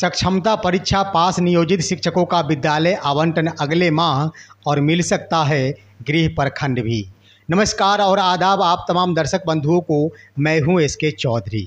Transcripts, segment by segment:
सक्षमता परीक्षा पास नियोजित शिक्षकों का विद्यालय आवंटन अगले माह और मिल सकता है गृह प्रखंड भी नमस्कार और आदाब आप तमाम दर्शक बंधुओं को मैं हूं एस के चौधरी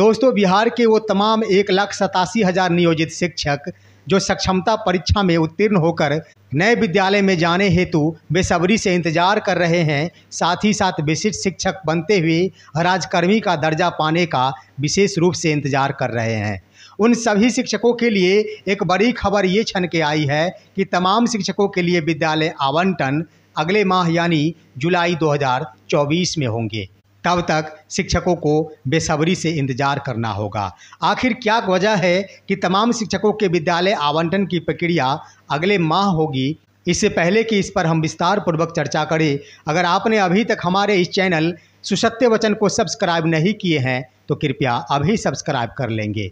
दोस्तों बिहार के वो तमाम एक लाख सतासी हज़ार नियोजित शिक्षक जो सक्षमता परीक्षा में उत्तीर्ण होकर नए विद्यालय में जाने हेतु बेसब्री से इंतजार कर रहे हैं साथ ही साथ विशिष्ट शिक्षक बनते हुए राजकर्मी का दर्जा पाने का विशेष रूप से इंतजार कर रहे हैं उन सभी शिक्षकों के लिए एक बड़ी खबर ये छन के आई है कि तमाम शिक्षकों के लिए विद्यालय आवंटन अगले माह यानी जुलाई 2024 में होंगे तब तक शिक्षकों को बेसब्री से इंतजार करना होगा आखिर क्या वजह है कि तमाम शिक्षकों के विद्यालय आवंटन की प्रक्रिया अगले माह होगी इससे पहले कि इस पर हम विस्तार पूर्वक चर्चा करें अगर आपने अभी तक हमारे इस चैनल सुसत्य वचन को सब्सक्राइब नहीं किए हैं तो कृपया अभी सब्सक्राइब कर लेंगे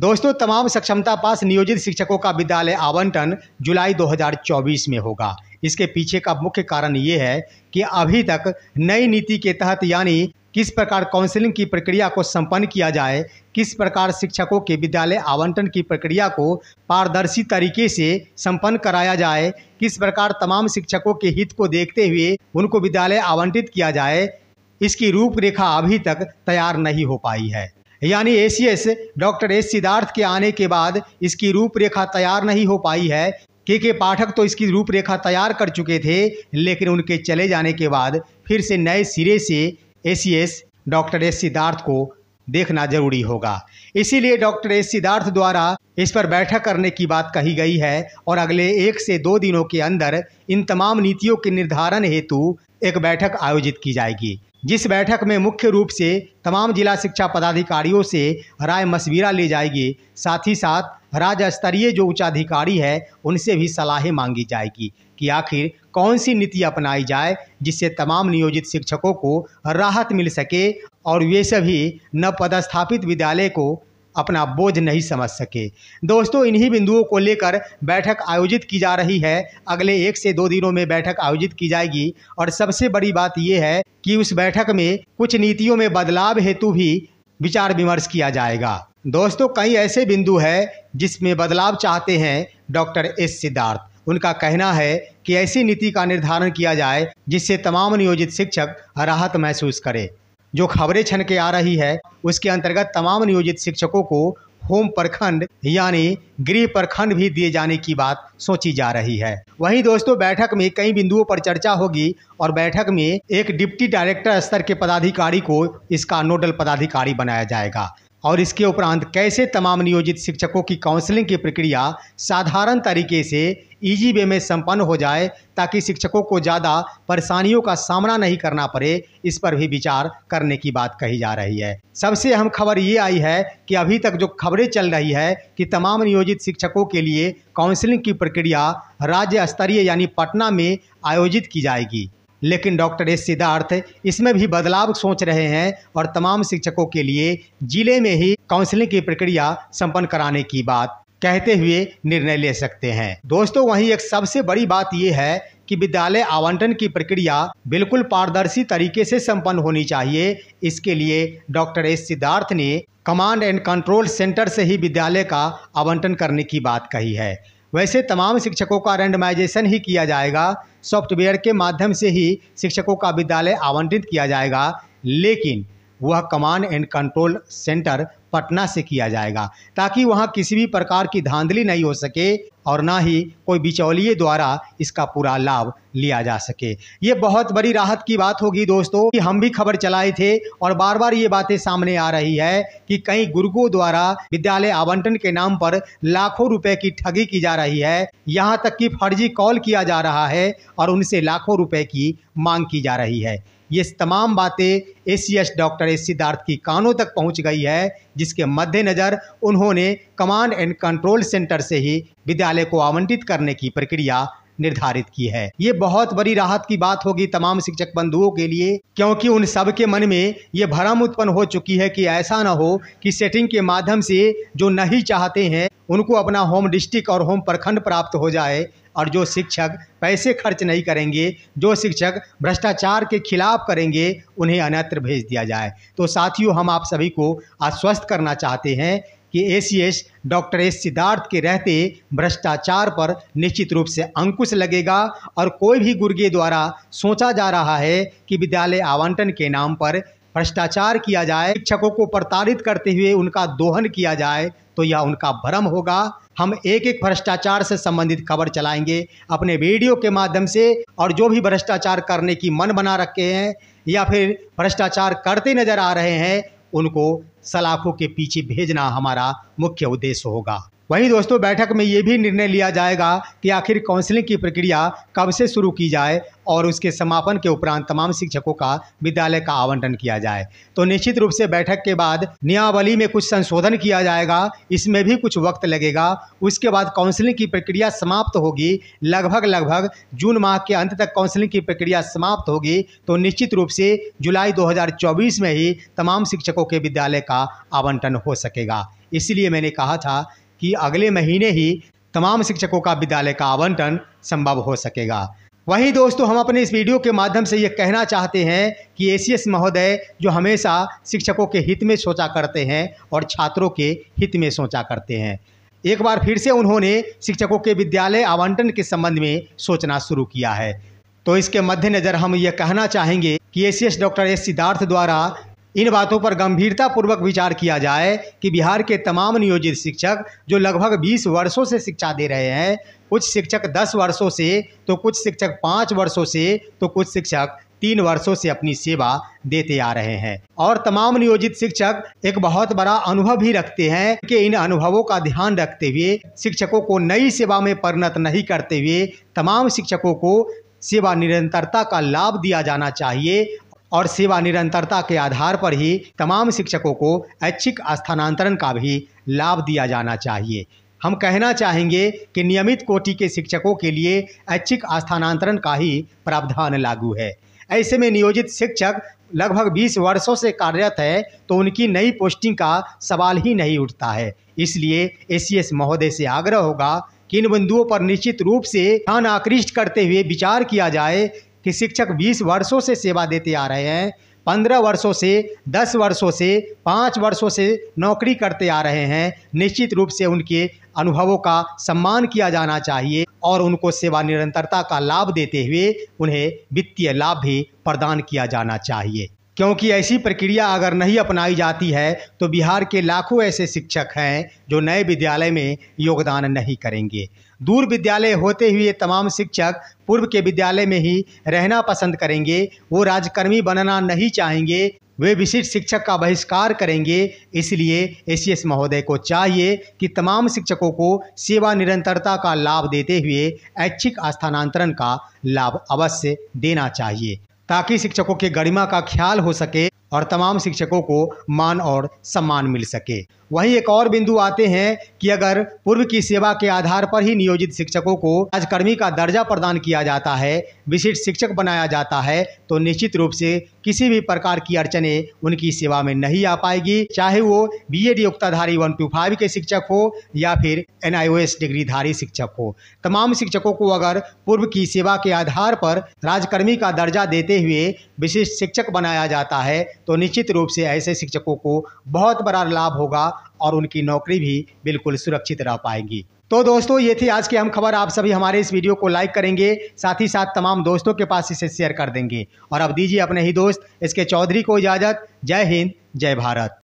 दोस्तों तमाम सक्षमता पास नियोजित शिक्षकों का विद्यालय आवंटन जुलाई 2024 में होगा इसके पीछे का मुख्य कारण ये है कि अभी तक नई नीति के तहत यानी किस प्रकार काउंसलिंग की प्रक्रिया को संपन्न किया जाए किस प्रकार शिक्षकों के विद्यालय आवंटन की प्रक्रिया को पारदर्शी तरीके से संपन्न कराया जाए किस प्रकार तमाम शिक्षकों के हित को देखते हुए उनको विद्यालय आवंटित किया जाए इसकी रूपरेखा अभी तक तैयार नहीं हो पाई है यानी A C S doctor S Siddharth के आने के बाद इसकी रूपरेखा तैयार नहीं हो पाई है के के पाठक तो इसकी रूपरेखा तैयार कर चुके थे लेकिन उनके चले जाने के बाद फिर से नए सिरे से A C S doctor S Siddharth को देखना जरूरी होगा इसीलिए डॉक्टर एस सिद्धार्थ द्वारा इस पर बैठक करने की बात कही गई है और अगले एक से दो दिनों के अंदर इन तमाम नीतियों के निर्धारण हेतु एक बैठक आयोजित की जाएगी जिस बैठक में मुख्य रूप से तमाम जिला शिक्षा पदाधिकारियों से राय मशविरा ली जाएगी साथ ही साथ राज्य स्तरीय जो उच्चाधिकारी है उनसे भी सलाहें मांगी जाएगी कि आखिर कौन सी नीति अपनाई जाए जिससे तमाम नियोजित शिक्षकों को राहत मिल सके और वे सभी नवपदस्थापित पदस्थापित विद्यालय को अपना बोझ नहीं समझ सके दोस्तों इन्हीं बिंदुओं को लेकर बैठक आयोजित की जा रही है अगले एक से दो दिनों में बैठक आयोजित की जाएगी और सबसे बड़ी बात यह है कि उस बैठक में कुछ नीतियों में बदलाव हेतु भी विचार विमर्श किया जाएगा दोस्तों कई ऐसे बिंदु है जिसमें बदलाव चाहते हैं डॉक्टर एस सिद्धार्थ उनका कहना है कि ऐसी नीति का निर्धारण किया जाए जिससे तमाम नियोजित शिक्षक राहत महसूस करें जो खबरें छन के आ रही है उसके अंतर्गत तमाम नियोजित शिक्षकों को होम प्रखंड यानी गृह प्रखंड भी दिए जाने की बात सोची जा रही है वहीं दोस्तों बैठक में कई बिंदुओं पर चर्चा होगी और बैठक में एक डिप्टी डायरेक्टर स्तर के पदाधिकारी को इसका नोडल पदाधिकारी बनाया जाएगा और इसके उपरांत कैसे तमाम नियोजित शिक्षकों की काउंसलिंग की प्रक्रिया साधारण तरीके से ईजी वे में संपन्न हो जाए ताकि शिक्षकों को ज़्यादा परेशानियों का सामना नहीं करना पड़े इस पर भी विचार करने की बात कही जा रही है सबसे अहम खबर ये आई है कि अभी तक जो खबरें चल रही है कि तमाम नियोजित शिक्षकों के लिए काउंसलिंग की प्रक्रिया राज्य स्तरीय यानी पटना में आयोजित की जाएगी लेकिन डॉक्टर एस सिद्धार्थ इसमें भी बदलाव सोच रहे हैं और तमाम शिक्षकों के लिए जिले में ही काउंसलिंग की प्रक्रिया संपन्न कराने की बात कहते हुए निर्णय ले सकते हैं दोस्तों वहीं एक सबसे बड़ी बात यह है कि विद्यालय आवंटन की प्रक्रिया बिल्कुल पारदर्शी तरीके से संपन्न होनी चाहिए इसके लिए डॉक्टर एस सिद्धार्थ ने कमांड एंड कंट्रोल सेंटर से ही विद्यालय का आवंटन करने की बात कही है वैसे तमाम शिक्षकों का रेंडमाइजेशन ही किया जाएगा सॉफ्टवेयर के माध्यम से ही शिक्षकों का विद्यालय आवंटित किया जाएगा लेकिन वह command and control centre Patna से किया जाएगा ताकि वहां किसी भी प्रकार की धांधली नहीं हो सके और ना ही कोई बिचौलिए द्वारा इसका पूरा लाभ लिया जा सके ये बहुत बड़ी राहत की बात होगी दोस्तों कि हम भी खबर चलाए थे और बार बार ये बातें सामने आ रही है कि कई गुरुओं द्वारा विद्यालय आवंटन के नाम पर लाखों रुपए की ठगी की जा रही है यहाँ तक कि फर्जी कॉल किया जा रहा है और उनसे लाखों रुपए की मांग की जा रही है ये तमाम बातें A C S doctor S Siddharth की कानों तक पहुंच गई है जिसके मद्देनज़र उन्होंने कमांड एंड कंट्रोल सेंटर से ही विद्यालय को आवंटित करने की प्रक्रिया निर्धारित की है ये बहुत बड़ी राहत की बात होगी तमाम शिक्षक बंधुओं के लिए क्योंकि उन सब के मन में ये भ्रम उत्पन्न हो चुकी है कि ऐसा ना हो कि सेटिंग के माध्यम से जो नहीं चाहते हैं उनको अपना होम डिस्ट्रिक्ट और होम प्रखंड प्राप्त हो जाए और जो शिक्षक पैसे खर्च नहीं करेंगे जो शिक्षक भ्रष्टाचार के खिलाफ करेंगे उन्हें अन्यत्र भेज दिया जाए तो साथियों हम आप सभी को आश्वस्त करना चाहते हैं कि A C S doctor S Siddharth के रहते भ्रष्टाचार पर निश्चित रूप से अंकुश लगेगा और कोई भी गुर्गे द्वारा सोचा जा रहा है कि विद्यालय आवंटन के नाम पर भ्रष्टाचार किया जाए शिक्षकों को प्रताड़ित करते हुए उनका दोहन किया जाए तो यह उनका भ्रम होगा हम एक एक भ्रष्टाचार से संबंधित खबर चलाएंगे अपने वीडियो के माध्यम से और जो भी भ्रष्टाचार करने की मन बना रखे हैं या फिर भ्रष्टाचार करते नजर आ रहे हैं उनको सलाखों के पीछे भेजना हमारा मुख्य उद्देश्य होगा वहीं दोस्तों बैठक में ये भी निर्णय लिया जाएगा कि आखिर काउंसलिंग की प्रक्रिया कब से शुरू की जाए और उसके समापन के उपरांत तमाम शिक्षकों का विद्यालय का आवंटन किया जाए तो निश्चित रूप से बैठक के बाद नियमावली में कुछ संशोधन किया जाएगा इसमें भी कुछ वक्त लगेगा उसके बाद काउंसलिंग की प्रक्रिया समाप्त होगी लगभग लगभग जून माह के अंत तक काउंसलिंग की प्रक्रिया समाप्त होगी तो निश्चित रूप से जुलाई दो में ही तमाम शिक्षकों के विद्यालय का आवंटन हो सकेगा इसलिए मैंने कहा था कि अगले महीने ही तमाम शिक्षकों का विद्यालय का आवंटन संभव हो सकेगा वहीं दोस्तों हम अपने इस वीडियो के माध्यम से ये कहना चाहते हैं कि एसीएस महोदय जो हमेशा शिक्षकों के हित में सोचा करते हैं और छात्रों के हित में सोचा करते हैं एक बार फिर से उन्होंने शिक्षकों के विद्यालय आवंटन के संबंध में सोचना शुरू किया है तो इसके मद्देनज़र हम ये कहना चाहेंगे कि एसीएस डॉक्टर एस सिद्धार्थ द्वारा इन बातों पर गंभीरता पूर्वक विचार किया जाए कि बिहार के तमाम नियोजित शिक्षक जो लगभग 20 वर्षों से शिक्षा दे रहे हैं कुछ शिक्षक 10 वर्षों से तो कुछ शिक्षक 5 वर्षों से तो कुछ शिक्षक तीन वर्षों से अपनी सेवा देते आ रहे हैं और तमाम नियोजित शिक्षक एक बहुत बड़ा अनुभव भी रखते हैं कि इन अनुभवों का ध्यान रखते हुए शिक्षकों को नई सेवा में परिणत नहीं करते हुए तमाम शिक्षकों को सेवा निरंतरता का लाभ दिया जाना चाहिए और सेवा निरंतरता के आधार पर ही तमाम शिक्षकों को ऐच्छिक स्थानांतरण का भी लाभ दिया जाना चाहिए हम कहना चाहेंगे कि नियमित कोटि के शिक्षकों के लिए ऐच्छिक स्थानांतरण का ही प्रावधान लागू है ऐसे में नियोजित शिक्षक लगभग 20 वर्षों से कार्यरत है तो उनकी नई पोस्टिंग का सवाल ही नहीं उठता है इसलिए एसीएस महोदय से आग्रह होगा कि इन बिंदुओं पर निश्चित रूप से ध्यान आकृष्ट करते हुए विचार किया जाए कि शिक्षक 20 वर्षों से सेवा देते आ रहे हैं पंद्रह वर्षों से दस वर्षों से पाँच वर्षों से नौकरी करते आ रहे हैं निश्चित रूप से उनके अनुभवों का सम्मान किया जाना चाहिए और उनको सेवा निरंतरता का लाभ देते हुए उन्हें वित्तीय लाभ भी प्रदान किया जाना चाहिए क्योंकि ऐसी प्रक्रिया अगर नहीं अपनाई जाती है तो बिहार के लाखों ऐसे शिक्षक हैं जो नए विद्यालय में योगदान नहीं करेंगे दूर विद्यालय होते हुए तमाम शिक्षक पूर्व के विद्यालय में ही रहना पसंद करेंगे वो राजकर्मी बनना नहीं चाहेंगे वे विशिष्ट शिक्षक का बहिष्कार करेंगे इसलिए एस महोदय को चाहिए कि तमाम शिक्षकों को सेवा निरंतरता का लाभ देते हुए ऐच्छिक स्थानांतरण का लाभ अवश्य देना चाहिए ताकि शिक्षकों के गरिमा का ख्याल हो सके और तमाम शिक्षकों को मान और सम्मान मिल सके वहीं एक और बिंदु आते हैं कि अगर पूर्व की सेवा के आधार पर ही नियोजित शिक्षकों को राजकर्मी का दर्जा प्रदान किया जाता है विशिष्ट शिक्षक बनाया जाता है तो निश्चित रूप से किसी भी प्रकार की अड़चने उनकी सेवा में नहीं आ पाएगी चाहे वो बी एड योग्यताधारी वन टू फाइव के शिक्षक हो या फिर एन डिग्रीधारी शिक्षक हो तमाम शिक्षकों को अगर पूर्व की सेवा के आधार पर राजकर्मी का दर्जा देते हुए विशिष्ट शिक्षक बनाया जाता है तो निश्चित रूप से ऐसे शिक्षकों को बहुत बड़ा लाभ होगा और उनकी नौकरी भी बिल्कुल सुरक्षित रह पाएगी तो दोस्तों ये थी आज की हम खबर आप सभी हमारे इस वीडियो को लाइक करेंगे साथ ही साथ तमाम दोस्तों के पास इसे शेयर कर देंगे और अब दीजिए अपने ही दोस्त इसके चौधरी को इजाज़त जय हिंद जय भारत